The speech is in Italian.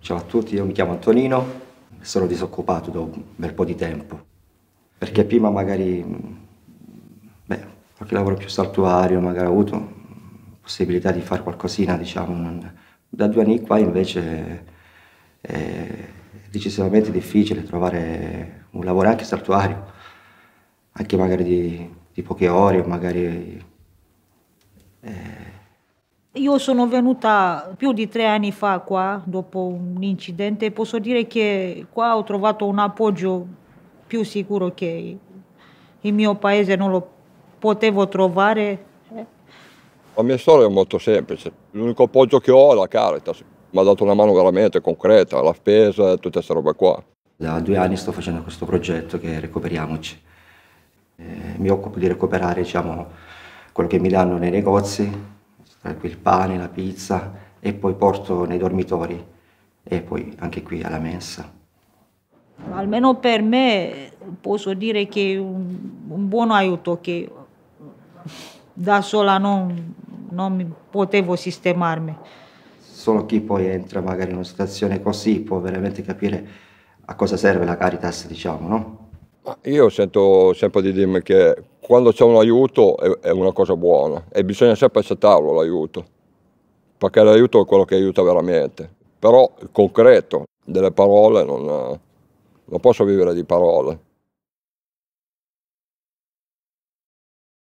Ciao a tutti, io mi chiamo Antonino, sono disoccupato da un bel po' di tempo, perché prima magari, beh, qualche lavoro più saltuario, magari ho avuto possibilità di fare qualcosina, diciamo. Da due anni qua invece è decisamente difficile trovare un lavoro anche saltuario, anche magari di, di poche ore o magari... Eh, io sono venuta più di tre anni fa qua, dopo un incidente, e posso dire che qua ho trovato un appoggio più sicuro che il mio paese non lo potevo trovare. La mia storia è molto semplice, l'unico appoggio che ho è la Caritas, mi ha dato una mano veramente concreta, la spesa e tutta questa roba qua. Da due anni sto facendo questo progetto che è Recuperiamoci. Eh, mi occupo di recuperare diciamo, quello che mi danno nei negozi, per il pane, la pizza e poi porto nei dormitori e poi anche qui alla mensa. Almeno per me posso dire che è un, un buon aiuto che da sola non, non potevo sistemarmi. Solo chi poi entra magari in una situazione così può veramente capire a cosa serve la Caritas, diciamo, no? Io sento sempre di dirmi che quando c'è un aiuto è, una cosa buona e bisogna sempre accettarlo l'aiuto, perché l'aiuto è quello che aiuta veramente. Però il concreto delle parole non, non posso vivere di parole.